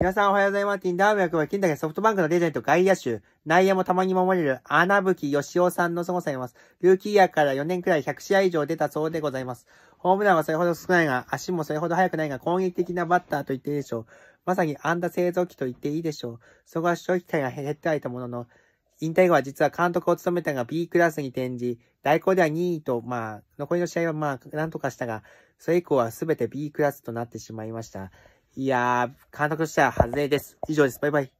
皆さんおはようございます。ティンダーブ役は金だけソフトバンクのレジェンド外野手、内野もたまに守れる穴吹義雄さんの凄さいます。ルーキーーから4年くらい100試合以上出たそうでございます。ホームランはそれほど少ないが、足もそれほど速くないが、攻撃的なバッターと言っていいでしょう。まさに安打製造機と言っていいでしょう。そこは消費会が減ってはいたものの、引退後は実は監督を務めたが B クラスに転じ、代行では2位と、まあ、残りの試合はまあ、なんとかしたが、それ以降は全て B クラスとなってしまいました。いやー、監督としては外れです。以上です。バイバイ。